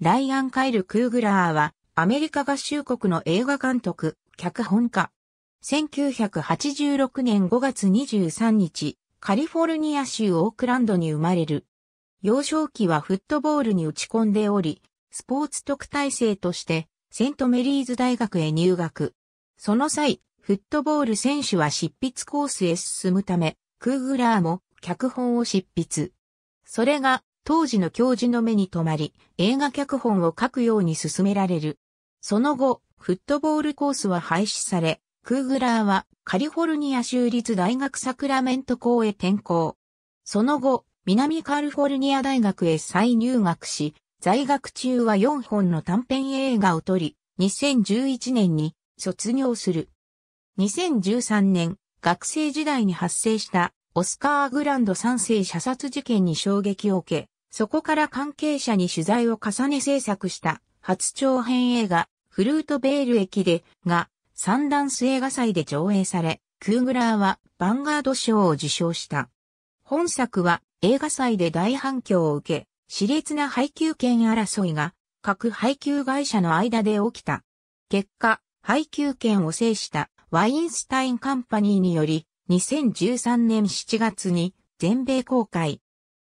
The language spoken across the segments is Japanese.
ライアン・カイル・クーグラーは、アメリカ合衆国の映画監督、脚本家。1986年5月23日、カリフォルニア州オークランドに生まれる。幼少期はフットボールに打ち込んでおり、スポーツ特待生として、セントメリーズ大学へ入学。その際、フットボール選手は執筆コースへ進むため、クーグラーも脚本を執筆。それが当時の教授の目に留まり、映画脚本を書くように進められる。その後、フットボールコースは廃止され、クーグラーはカリフォルニア州立大学サクラメント校へ転校。その後、南カリフォルニア大学へ再入学し、在学中は4本の短編映画を撮り、2011年に卒業する。2013年、学生時代に発生したオスカー・グランド3世射殺事件に衝撃を受け、そこから関係者に取材を重ね制作した初長編映画、フルートベール駅で、が、サンダンス映画祭で上映され、クーグラーはヴァンガード賞を受賞した。本作は映画祭で大反響を受け、熾烈な配給権争いが各配給会社の間で起きた。結果、配給権を制したワインスタインカンパニーにより2013年7月に全米公開。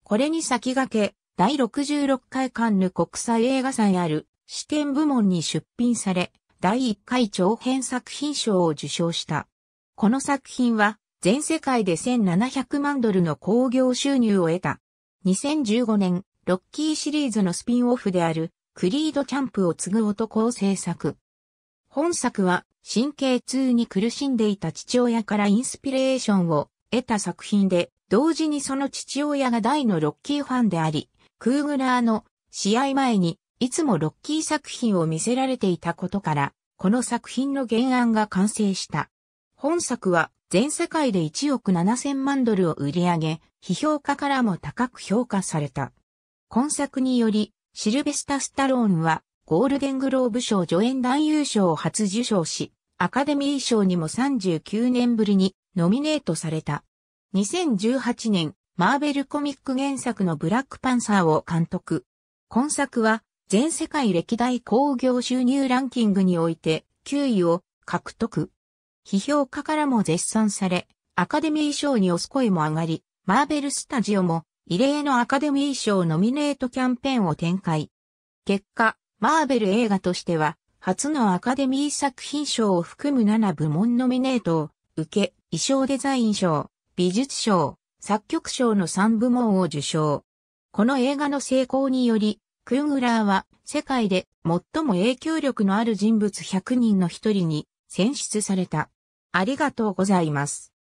これに先駆け、第66回カンヌ国際映画祭ある視点部門に出品され、第1回長編作品賞を受賞した。この作品は全世界で1700万ドルの興行収入を得た。2015年、ロッキーシリーズのスピンオフであるクリードキャンプを継ぐ男を制作。本作は神経痛に苦しんでいた父親からインスピレーションを得た作品で、同時にその父親が大のロッキーファンであり、クーグラーの試合前にいつもロッキー作品を見せられていたことから、この作品の原案が完成した。本作は全世界で1億7000万ドルを売り上げ、批評家からも高く評価された。今作により、シルベスタ・スタローンはゴールデングローブ賞助演男優賞を初受賞し、アカデミー賞にも39年ぶりにノミネートされた。2018年、マーベルコミック原作のブラックパンサーを監督。今作は、全世界歴代興行収入ランキングにおいて9位を獲得。批評家からも絶賛され、アカデミー賞に推す声も上がり、マーベルスタジオも異例のアカデミー賞ノミネートキャンペーンを展開。結果、マーベル映画としては初のアカデミー作品賞を含む7部門ノミネートを受け、衣装デザイン賞、美術賞、作曲賞の3部門を受賞。この映画の成功により、クーグラーは世界で最も影響力のある人物100人の一人に選出された。ありがとうございます。